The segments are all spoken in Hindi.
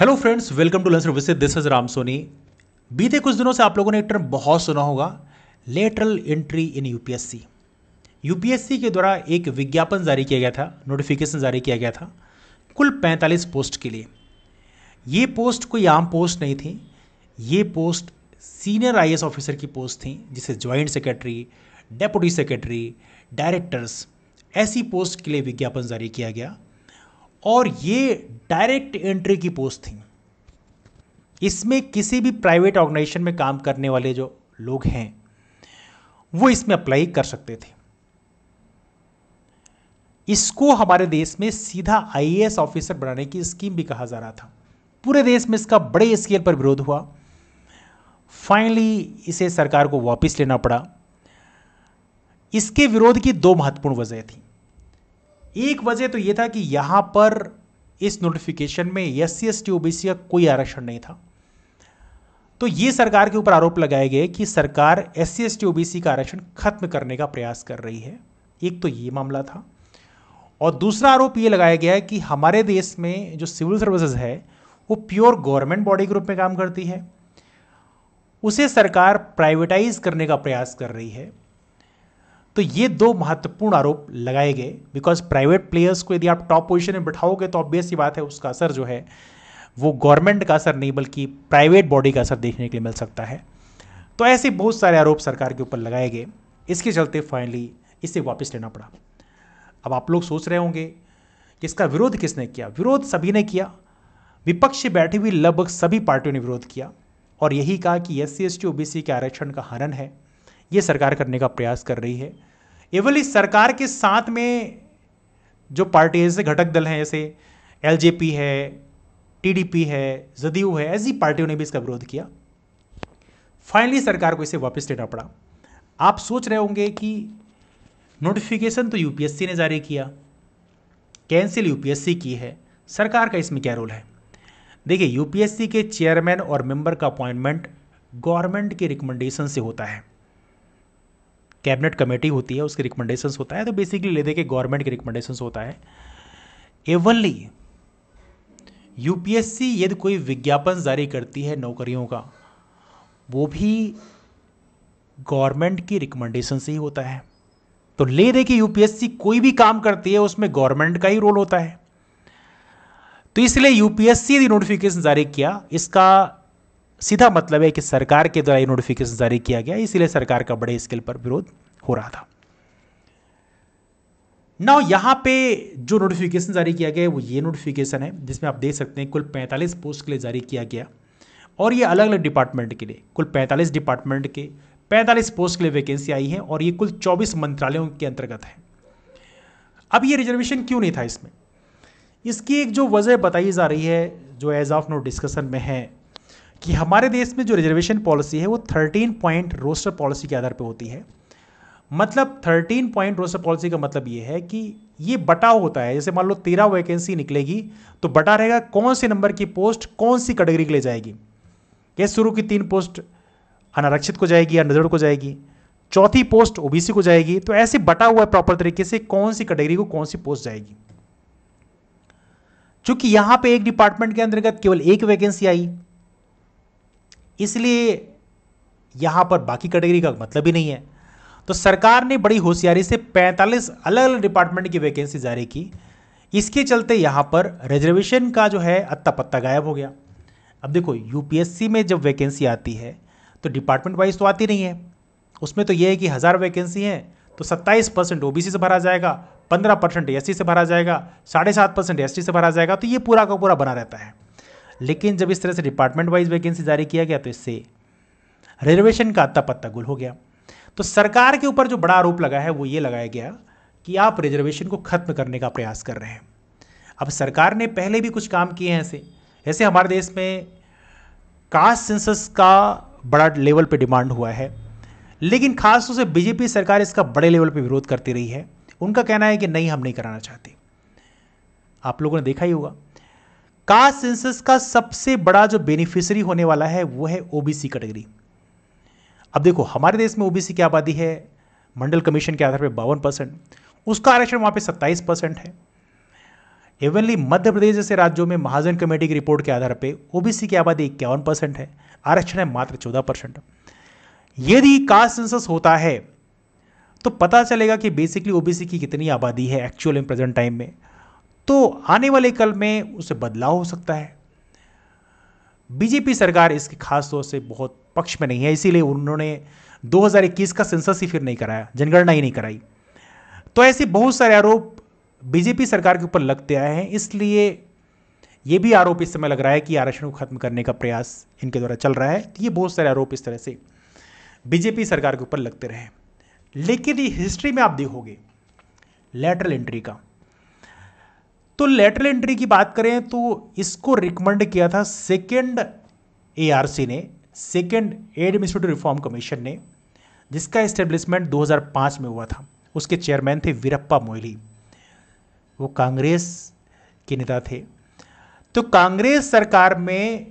hello friends welcome to learn services this is Ram Soni बीते कुछ दिनों से आप लोगों ने एक टर्म बहुत सुना होगा lateral entry in UPSC UPSC के द्वारा एक विज्ञापन जारी किया गया था नोटिफिकेशन जारी किया गया था कुल 45 पोस्ट के लिए ये पोस्ट कोई आम पोस्ट नहीं थी ये पोस्ट सीनियर आई ऑफिसर की पोस्ट थी जिसे joint secretary deputy secretary directors ऐसी पोस्ट के लिए विज्ञापन जारी किया गया और ये डायरेक्ट एंट्री की पोस्ट थी इसमें किसी भी प्राइवेट ऑर्गेनाइजेशन में काम करने वाले जो लोग हैं वो इसमें अप्लाई कर सकते थे इसको हमारे देश में सीधा आईएएस ऑफिसर बनाने की स्कीम भी कहा जा रहा था पूरे देश में इसका बड़े स्केल पर विरोध हुआ फाइनली इसे सरकार को वापस लेना पड़ा इसके विरोध की दो महत्वपूर्ण वजह थी एक वजह तो यह था कि यहां पर इस नोटिफिकेशन में S C S T O B C का कोई आरक्षण नहीं था तो ये सरकार के ऊपर आरोप लगाए गए कि सरकार S C S T O B C का आरक्षण खत्म करने का प्रयास कर रही है एक तो ये मामला था और दूसरा आरोप ये लगाया गया है कि हमारे देश में जो सिविल सर्विसेज है वो प्योर गवर्नमेंट बॉडी के रूप में काम करती है उसे सरकार प्राइवेटाइज करने का प्रयास कर रही है तो ये दो महत्वपूर्ण आरोप लगाए गए बिकॉज प्राइवेट प्लेयर्स को यदि आप टॉप पोजिशन में बैठाओगे तो ऑब्वियस ही बात है उसका असर जो है वो गवर्नमेंट का असर नहीं बल्कि प्राइवेट बॉडी का असर देखने के लिए मिल सकता है तो ऐसे बहुत सारे आरोप सरकार के ऊपर लगाए गए इसके चलते फाइनली इसे वापस लेना पड़ा अब आप लोग सोच रहे होंगे कि इसका विरोध किसने किया विरोध सभी ने किया विपक्ष से बैठी हुई लगभग सभी पार्टियों ने विरोध किया और यही कहा कि S C S T O B C के आरक्षण का हनन है ये सरकार करने का प्रयास कर रही है एवल इस सरकार के साथ में जो पार्टी जैसे घटक दल हैं जैसे एलजेपी है टीडीपी है जदयू है ऐसी पार्टियों ने भी इसका विरोध किया फाइनली सरकार को इसे वापस लेना पड़ा आप सोच रहे होंगे कि नोटिफिकेशन तो यूपीएससी ने जारी किया कैंसिल यूपीएससी की है सरकार का इसमें क्या रोल है देखिए यूपीएससी के चेयरमैन और मेंबर का अपॉइंटमेंट गवर्नमेंट के रिकमेंडेशन से होता है कैबिनेट कमेटी होती है उसके रिकमेंडेशन होता है तो बेसिकली ले दे के गवर्नमेंट के रिकमेंडेशन होता है एवनली यूपीएससी यदि कोई विज्ञापन जारी करती है नौकरियों का वो भी गवर्नमेंट की रिकमेंडेशन से ही होता है तो ले दे कि यूपीएससी कोई भी काम करती है उसमें गवर्नमेंट का ही रोल होता है तो इसलिए यूपीएससी यदि नोटिफिकेशन जारी किया इसका सीधा मतलब है कि सरकार के द्वारा ये नोटिफिकेशन जारी किया गया इसीलिए सरकार का बड़े स्केल पर विरोध हो रहा था नाउ यहां पे जो नोटिफिकेशन जारी किया गया वो ये नोटिफिकेशन है जिसमें आप देख सकते हैं कुल 45 पोस्ट के लिए जारी किया गया और ये अलग अलग डिपार्टमेंट के लिए कुल 45 डिपार्टमेंट के 45 पोस्ट के लिए वैकेंसी आई है और ये कुल 24 मंत्रालयों के अंतर्गत है अब ये रिजर्वेशन क्यों नहीं था इसमें इसकी एक जो वजह बताई जा रही है जो एज ऑफ नो डिस्कशन में है कि हमारे देश में जो रिजर्वेशन पॉलिसी है वो थर्टीन पॉइंट रोस्टर पॉलिसी के आधार पर होती है मतलब थर्टीन पॉइंट रोस्टर पॉलिसी का मतलब ये है कि ये बटा होता है जैसे मान लो तेरह वैकेंसी निकलेगी तो बटा रहेगा कौन से नंबर की पोस्ट कौन सी कैटेगरी के लिए जाएगी ये शुरू की तीन पोस्ट अनारक्षित को जाएगी या को जाएगी चौथी पोस्ट ओबीसी को जाएगी तो ऐसे बटा हुआ है प्रॉपर तरीके से कौन सी कैटेगरी को कौन सी पोस्ट जाएगी चूंकि यहां पे एक डिपार्टमेंट के अंतर्गत केवल एक वैकेंसी आई इसलिए यहाँ पर बाकी कैटेगरी का मतलब ही नहीं है तो सरकार ने बड़ी होशियारी से 45 अलग अलग डिपार्टमेंट की वैकेंसी जारी की इसके चलते यहाँ पर रिजर्वेशन का जो है अत्ता पत्ता गायब हो गया अब देखो यूपीएससी में जब वैकेंसी आती है तो डिपार्टमेंट वाइज तो आती नहीं है उसमें तो ये है कि हज़ार वैकेंसी हैं तो 27 परसेंट ओ से भरा जाएगा 15 परसेंट एस से भरा जाएगा साढ़े सात परसेंट एस से भरा जाएगा तो ये पूरा का पूरा बना रहता है लेकिन जब इस तरह से डिपार्टमेंट वाइज वैकेंसी जारी किया गया तो इससे रिजर्वेशन का अत्ता पत्ता गुल हो गया तो सरकार के ऊपर जो बड़ा आरोप लगा है वो ये लगाया गया कि आप रिजर्वेशन को खत्म करने का प्रयास कर रहे हैं अब सरकार ने पहले भी कुछ काम किए हैं ऐसे ऐसे हमारे देश में कास्ट सेंसस का बड़ा लेवल पे डिमांड हुआ है लेकिन खासतौर से बीजेपी सरकार इसका बड़े लेवल पे विरोध करती रही है उनका कहना है कि नहीं हम नहीं कराना चाहते आप लोगों ने देखा ही होगा कास्ट सेंसस का सबसे बड़ा जो बेनिफिशरी होने वाला है वो है ओबीसी कैटेगरी अब देखो हमारे देश में ओबीसी की आबादी है मंडल कमीशन के आधार पर बावन परसेंट उसका आरक्षण वहां पे सत्ताईस परसेंट है इवनली मध्य प्रदेश जैसे राज्यों में महाजन कमेटी की रिपोर्ट के आधार पर ओबीसी की आबादी इक्यावन परसेंट है आरक्षण है मात्र चौदह परसेंट यदि कास्ट सेंसस होता है तो पता चलेगा कि बेसिकली ओबीसी की कितनी आबादी है एक्चुअल इन प्रेजेंट टाइम में तो आने वाले कल में उससे बदलाव हो सकता है बीजेपी सरकार इसके खास तौर से बहुत पक्ष में नहीं है इसीलिए उन्होंने 2021 का सेंसस ही फिर नहीं कराया जनगणना ही नहीं कराई तो ऐसे बहुत सारे आरोप बीजेपी सरकार के ऊपर लगते आए हैं इसलिए ये भी आरोप इस समय लग रहा है कि आरक्षण को खत्म करने का प्रयास इनके द्वारा चल रहा है तो ये बहुत सारे आरोप इस तरह से बीजेपी सरकार के ऊपर लगते रहे लेकिन ये हिस्ट्री में आप देखोगे लेटरल एंट्री का तो लेटरल एंट्री की बात करें तो इसको रिकमेंड किया था सेकेंड ए ने सेकेंड एडमिनिस्ट्रेटिव रिफॉर्म कमीशन ने जिसका एस्टेब्लिशमेंट 2005 में हुआ था उसके चेयरमैन थे वीरप्पा मोइली वो कांग्रेस के नेता थे तो कांग्रेस सरकार में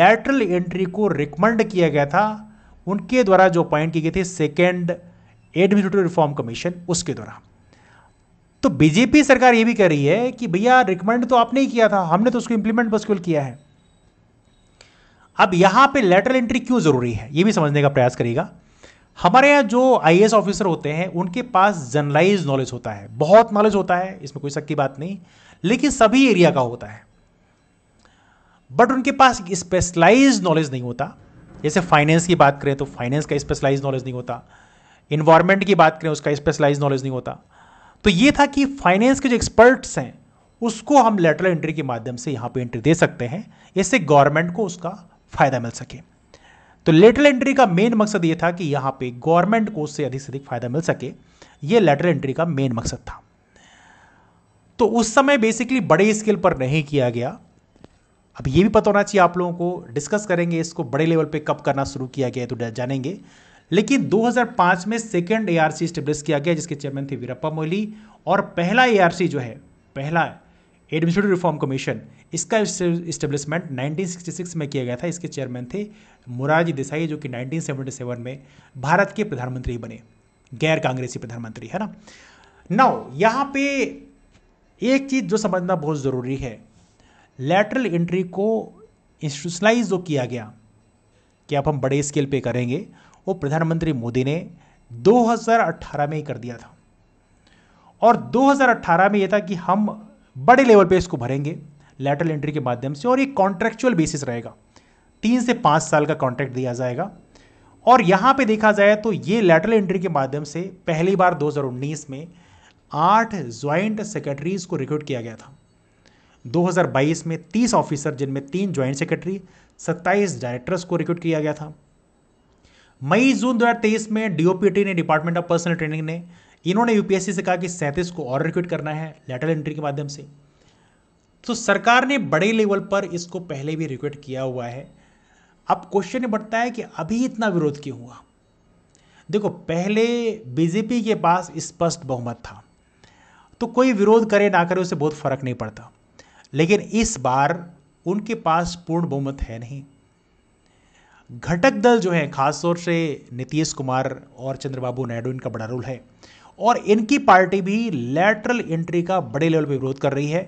लेटरल एंट्री को रिकमेंड किया गया था उनके द्वारा जो अपॉइंट किए गए थे सेकेंड एडमिनिस्ट्रेटिव रिफॉर्म कमीशन उसके द्वारा तो बीजेपी सरकार ये भी कह रही है कि भैया रिकमेंड तो आपने ही किया था हमने तो उसको इंप्लीमेंट बस क्यों किया है अब यहां पे लेटरल एंट्री क्यों जरूरी है ये भी समझने का प्रयास करेगा हमारे यहाँ जो आई ऑफिसर होते हैं उनके पास जनरलाइज नॉलेज होता है बहुत नॉलेज होता है इसमें कोई शक की बात नहीं लेकिन सभी एरिया का होता है बट उनके पास स्पेशलाइज नॉलेज नहीं होता जैसे फाइनेंस की बात करें तो फाइनेंस का स्पेशलाइज नॉलेज नहीं होता इन्वायरमेंट की बात करें उसका स्पेशलाइज नॉलेज नहीं होता तो ये था कि फाइनेंस के जो एक्सपर्ट्स हैं उसको हम लेटरल एंट्री के माध्यम से यहाँ पे एंट्री दे सकते हैं इससे गवर्नमेंट को उसका फ़ायदा मिल सके तो लेटरल एंट्री का मेन मकसद ये था कि यहाँ पे गवर्नमेंट को उससे अधिक से अधिक फ़ायदा मिल सके ये लेटरल एंट्री का मेन मकसद था तो उस समय बेसिकली बड़े स्केल पर नहीं किया गया अब ये भी पता होना चाहिए आप लोगों को डिस्कस करेंगे इसको बड़े लेवल पे कब करना शुरू किया गया तो जानेंगे लेकिन 2005 में सेकेंड ए आर किया गया जिसके चेयरमैन थे वीरप्पा मोइली और पहला ए आर सी जो है पहला एडमिनिस्ट्रेटिव रिफॉर्म कमीशन इसका इस्टेब्लिशमेंट 1966 में किया गया था इसके चेयरमैन थे मुरारजी देसाई जो कि 1977 में भारत के प्रधानमंत्री बने गैर कांग्रेसी प्रधानमंत्री है ना नाउ यहाँ पे एक चीज़ जो समझना बहुत ज़रूरी है लेटरल एंट्री को इंस्टीट्यूशनलाइज जो किया गया कि आप हम बड़े स्केल पे करेंगे वो प्रधानमंत्री मोदी ने 2018 में ही कर दिया था और 2018 में यह था कि हम बड़े लेवल पे इसको भरेंगे लेटरल एंट्री के माध्यम से और ये कॉन्ट्रेक्चुअल बेसिस रहेगा तीन से पाँच साल का कॉन्ट्रैक्ट दिया जाएगा और यहाँ पे देखा जाए तो ये लेटरल एंट्री के माध्यम से पहली बार 2019 में आठ ज्वाइंट सेक्रेटरीज को रिक्रूट किया गया था 2022 में 30 ऑफिसर जिनमें तीन ज्वाइंट सेक्रेटरी 27 डायरेक्टर्स को रिक्रूट किया गया था मई जून 2023 में डीओपीटी ने डिपार्टमेंट ऑफ पर्सनल ट्रेनिंग ने इन्होंने यूपीएससी से कहा कि सैंतीस को और रिक्रूट करना है लेटरल एंट्री के माध्यम से तो सरकार ने बड़े लेवल पर इसको पहले भी रिक्रूट किया हुआ है अब क्वेश्चन बढ़ता है कि अभी इतना विरोध क्यों हुआ देखो पहले बीजेपी के पास स्पष्ट बहुमत था तो कोई विरोध करे ना करे उसे बहुत फर्क नहीं पड़ता लेकिन इस बार उनके पास पूर्ण बहुमत है नहीं घटक दल जो है खासतौर से नीतीश कुमार और चंद्रबाबू नायडू इनका बड़ा रोल है और इनकी पार्टी भी लेटरल एंट्री का बड़े लेवल पर विरोध कर रही है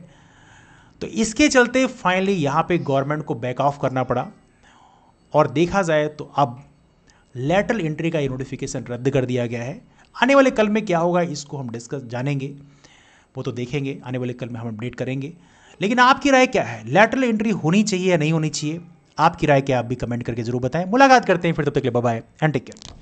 तो इसके चलते फाइनली यहाँ पे गवर्नमेंट को बैक ऑफ करना पड़ा और देखा जाए तो अब लेटरल एंट्री का ये नोटिफिकेशन रद्द कर दिया गया है आने वाले कल में क्या होगा इसको हम डिस्कस जानेंगे वो तो देखेंगे आने वाले कल में हम अपडेट करेंगे लेकिन आपकी राय क्या है लेटरल एंट्री होनी चाहिए या नहीं होनी चाहिए आपकी राय क्या आप भी कमेंट करके जरूर बताएं मुलाकात करते हैं फिर तब तक के लिए बाय एंड टेक केयर